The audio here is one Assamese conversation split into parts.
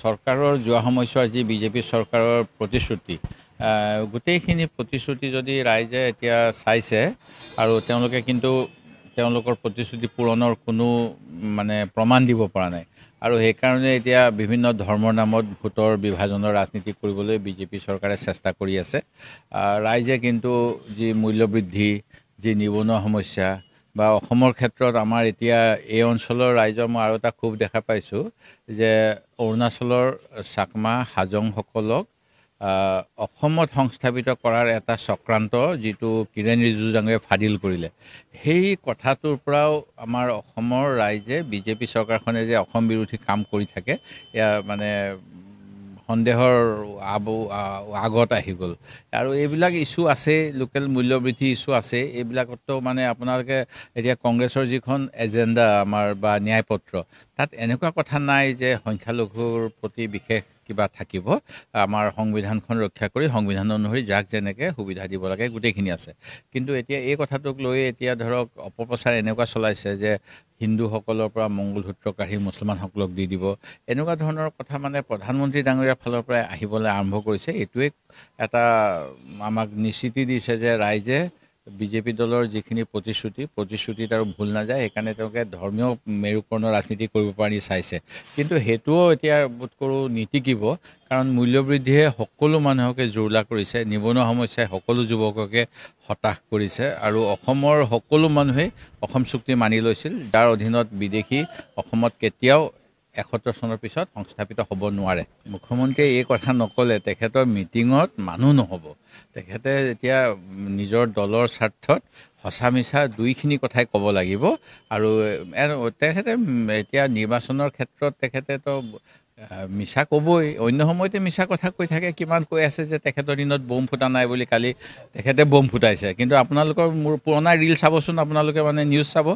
চৰকাৰৰ যোৱা সময়ছোৱাৰ যি বিজেপি চৰকাৰৰ প্ৰতিশ্ৰুতি গোটেইখিনি প্ৰতিশ্ৰুতি যদি ৰাইজে এতিয়া চাইছে আৰু তেওঁলোকে কিন্তু তেওঁলোকৰ প্ৰতিশ্ৰুতি পূৰণৰ কোনো মানে প্ৰমাণ দিব পৰা নাই আৰু সেইকাৰণে এতিয়া বিভিন্ন ধৰ্মৰ নামত ভোটৰ বিভাজনৰ ৰাজনীতি কৰিবলৈ বিজেপি চৰকাৰে চেষ্টা কৰি আছে ৰাইজে কিন্তু যি মূল্যবৃদ্ধি যি নিবনুৱা সমস্যা বা অসমৰ ক্ষেত্ৰত আমাৰ এতিয়া এই অঞ্চলৰ ৰাইজৰ মই আৰু এটা খুব দেখা পাইছোঁ যে অৰুণাচলৰ চাকমা হাজংসকলক অসমত সংস্থাপিত কৰাৰ এটা চক্ৰান্ত যিটো কিৰেণ ৰিজুজাঙে ফাদিল কৰিলে সেই কথাটোৰ পৰাও আমাৰ অসমৰ ৰাইজে বিজেপি চৰকাৰখনে যে অসম বিৰোধী কাম কৰি থাকে এয়া মানে সন্দেহৰ আগত আহি গ'ল আৰু এইবিলাক ইছ্যু আছে লোকেল মূল্যবৃদ্ধি ইছ্যু আছে এইবিলাকতো মানে আপোনালোকে এতিয়া কংগ্ৰেছৰ যিখন এজেণ্ডা আমাৰ বা ন্যায়পত্ৰ তাত এনেকুৱা কথা নাই যে সংখ্যালঘুৰ প্ৰতি বিশেষ কিবা থাকিব আমাৰ সংবিধানখন ৰক্ষা কৰি সংবিধান অনুসৰি যাক যেনেকৈ সুবিধা দিব লাগে গোটেইখিনি আছে কিন্তু এতিয়া এই কথাটোক লৈ এতিয়া ধৰক অপপ্ৰচাৰ এনেকুৱা চলাইছে যে হিন্দুসকলৰ পৰা মংগল সূত্ৰ কাঢ়ি মুছলমানসকলক দি দিব এনেকুৱা ধৰণৰ কথা মানে প্ৰধানমন্ত্ৰী ডাঙৰীয়াৰ ফালৰ পৰাই আহিবলৈ আৰম্ভ কৰিছে এইটোৱে এটা আমাক নিশ্চিতি দিছে যে ৰাইজে বিজেপি দলৰ যিখিনি প্ৰতিশ্ৰুতি প্ৰতিশ্ৰুতিত আৰু ভুল নাযায় সেইকাৰণে তেওঁলোকে ধৰ্মীয় মেৰুকৰণৰ ৰাজনীতি কৰিব পাৰি চাইছে কিন্তু সেইটোও এতিয়া বোধ কৰোঁ নিটিকিব কাৰণ মূল্যবৃদ্ধিয়ে সকলো মানুহকে জুৰুলা কৰিছে নিবনুৱা সমস্যাই সকলো যুৱককে হতাশ কৰিছে আৰু অসমৰ সকলো মানুহেই অসম চুক্তি মানি লৈছিল যাৰ অধীনত বিদেশী অসমত কেতিয়াও এসত্তৰ চনৰ পিছত সংস্থাপিত হ'ব নোৱাৰে মুখ্যমন্ত্ৰীয়ে এই কথা নক'লে তেখেতৰ মিটিঙত মানুহ নহ'ব তেখেতে এতিয়া নিজৰ দলৰ স্বাৰ্থত সঁচা মিছা দুইখিনি কথাই ক'ব লাগিব আৰু তেখেতে এতিয়া নিৰ্বাচনৰ ক্ষেত্ৰত তেখেতেতো মিছা ক'বই অন্য সময়তে মিছা কথা কৈ থাকে কিমান কৈ আছে যে তেখেতৰ দিনত বোম ফুটা নাই বুলি কালি তেখেতে বোম ফুটাইছে কিন্তু আপোনালোকৰ মোৰ পুৰণা ৰীল চাবচোন আপোনালোকে মানে নিউজ চাব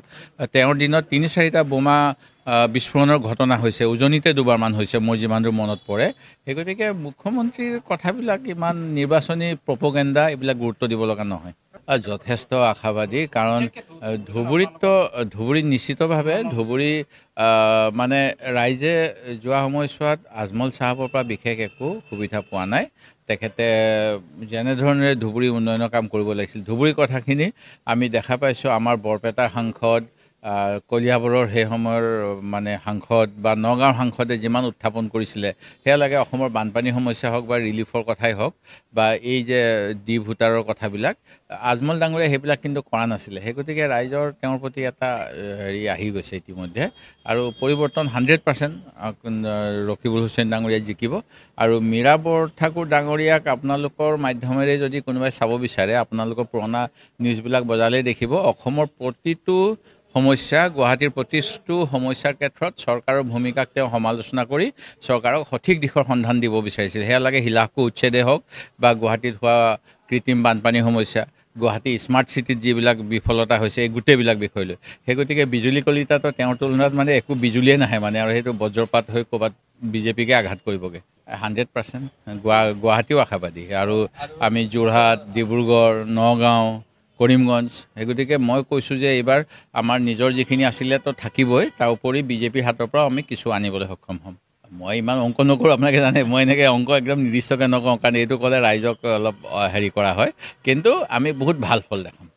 তেওঁৰ দিনত তিনি চাৰিটা বোমা বিস্ফোৰণৰ ঘটনা হৈছে উজনিতে দুবাৰমান হৈছে মোৰ যিমান দূৰ মনত পৰে সেই গতিকে মুখ্যমন্ত্ৰীৰ কথাবিলাক ইমান নিৰ্বাচনী প্ৰপগেণ্ডা এইবিলাক গুৰুত্ব দিব লগা নহয় যথেষ্ট আশাবাদী কাৰণ ধুবুৰীততো ধুবুৰী নিশ্চিতভাৱে ধুবুৰী মানে ৰাইজে যোৱা সময়ছোৱাত আজমল চাহাবৰ পৰা বিশেষ একো সুবিধা পোৱা নাই তেখেতে যেনেধৰণেৰে ধুবুৰী উন্নয়নৰ কাম কৰিব লাগিছিল ধুবুৰী কথাখিনি আমি দেখা পাইছোঁ আমাৰ বৰপেটাৰ সাংসদ কলিয়াবৰৰ সেই সময়ৰ মানে সাংসদ বা নগাঁৱৰ সাংসদে যিমান উত্থাপন কৰিছিলে সেয়া লাগে অসমৰ বানপানী সমস্যা হওক বা ৰিলিফৰ কথাই হওক বা এই যে ডি ভোটাৰৰ কথাবিলাক আজমল ডাঙৰীয়াই সেইবিলাক কিন্তু কৰা নাছিলে সেই গতিকে ৰাইজৰ তেওঁৰ প্ৰতি এটা হেৰি আহি গৈছে ইতিমধ্যে আৰু পৰিৱৰ্তন হাণ্ড্ৰেড পাৰ্চেণ্ট ৰকিবুল হুছেইন ডাঙৰীয়াই জিকিব আৰু মীৰা বৰঠাকুৰ ডাঙৰীয়াক আপোনালোকৰ মাধ্যমেৰে যদি কোনোবাই চাব বিচাৰে আপোনালোকৰ পুৰণা নিউজবিলাক বজালেই দেখিব অসমৰ প্ৰতিটো সমস্যা গুৱাহাটীৰ প্ৰতিটো সমস্যাৰ ক্ষেত্ৰত চৰকাৰৰ ভূমিকাক তেওঁ সমালোচনা কৰি চৰকাৰক সঠিক দিশৰ সন্ধান দিব বিচাৰিছিল সেয়া লাগে শিলাসকু উচ্ছেদে হওক বা গুৱাহাটীত হোৱা কৃত্ৰিম বানপানীৰ সমস্যা গুৱাহাটী স্মাৰ্ট চিটিত যিবিলাক বিফলতা হৈছে এই গোটেইবিলাক বিষয় লৈ সেই গতিকে বিজুলী কলিতাটো তেওঁৰ তুলনাত মানে একো বিজুলীয়ে নাহে মানে আৰু সেইটো বজ্ৰপাত হৈ ক'ৰবাত বিজেপিকে আঘাত কৰিবগৈ হাণ্ড্ৰেড পাৰ্চেণ্ট গুৱা গুৱাহাটীও আশাবাদী আৰু আমি যোৰহাট ডিব্ৰুগড় নগাঁও কৰিমগঞ্জ সেই গতিকে মই কৈছোঁ যে এইবাৰ আমাৰ নিজেৰ যেখিন আসলে তো থাকবই তাৰপৰে হাতৰ পৰাও আমি কিছু আনিবলৈ সক্ষম হম মই ইমান অংক নকৰোঁ আপোনাকে জানে মই এনেকৈ অংক একদম নিৰ্দিষ্টকৈ নকওঁ কাৰণ এইটো ক'লে ৰাইজক অলপ হেৰি কৰা হয় কিন্তু আমি বহুত ভাল ফল দেখাম